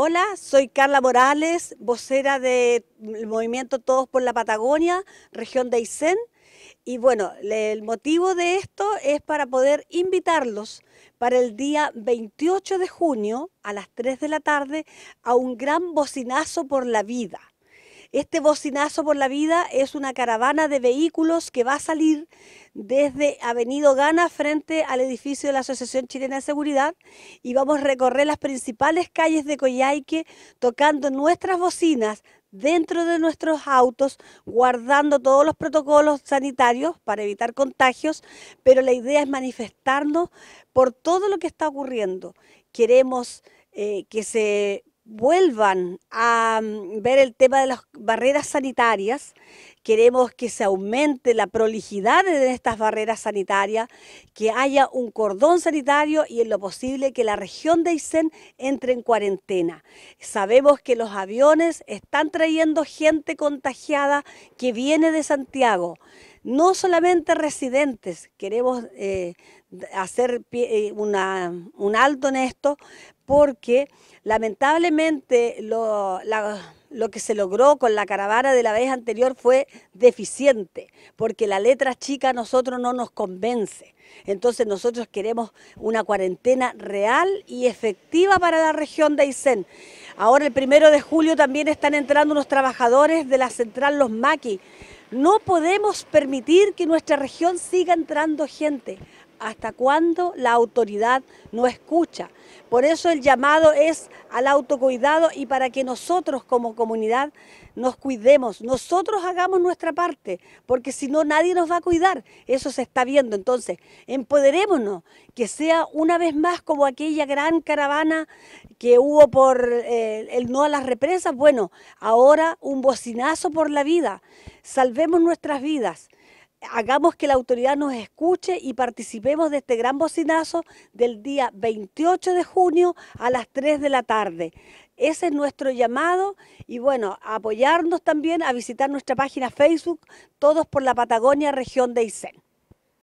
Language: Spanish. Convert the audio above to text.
Hola, soy Carla Morales, vocera del movimiento Todos por la Patagonia, región de Aysén. Y bueno, el motivo de esto es para poder invitarlos para el día 28 de junio a las 3 de la tarde a un gran bocinazo por la vida. Este bocinazo por la vida es una caravana de vehículos que va a salir desde Avenido Gana frente al edificio de la Asociación Chilena de Seguridad y vamos a recorrer las principales calles de Coyhaique tocando nuestras bocinas dentro de nuestros autos, guardando todos los protocolos sanitarios para evitar contagios, pero la idea es manifestarnos por todo lo que está ocurriendo. Queremos eh, que se vuelvan a mm, ver el tema de las barreras sanitarias. Queremos que se aumente la prolijidad de estas barreras sanitarias, que haya un cordón sanitario y en lo posible que la región de Aysén entre en cuarentena. Sabemos que los aviones están trayendo gente contagiada que viene de Santiago no solamente residentes, queremos eh, hacer eh, un alto en esto porque lamentablemente lo, que se logró con la caravana de la vez anterior fue deficiente, porque la letra chica a nosotros no nos convence. Entonces nosotros queremos una cuarentena real y efectiva para la región de Aysén. Ahora el primero de julio también están entrando unos trabajadores de la central Los Maquis, no podemos permitir que nuestra región siga entrando gente. ¿Hasta cuándo la autoridad no escucha? Por eso el llamado es al autocuidado y para que nosotros como comunidad nos cuidemos, nosotros hagamos nuestra parte, porque si no nadie nos va a cuidar, eso se está viendo. Entonces, empoderémonos, que sea una vez más como aquella gran caravana que hubo por eh, el no a las represas, bueno, ahora un bocinazo por la vida, salvemos nuestras vidas hagamos que la autoridad nos escuche y participemos de este gran bocinazo del día 28 de junio a las 3 de la tarde. Ese es nuestro llamado y bueno, apoyarnos también a visitar nuestra página Facebook, Todos por la Patagonia, región de Isen.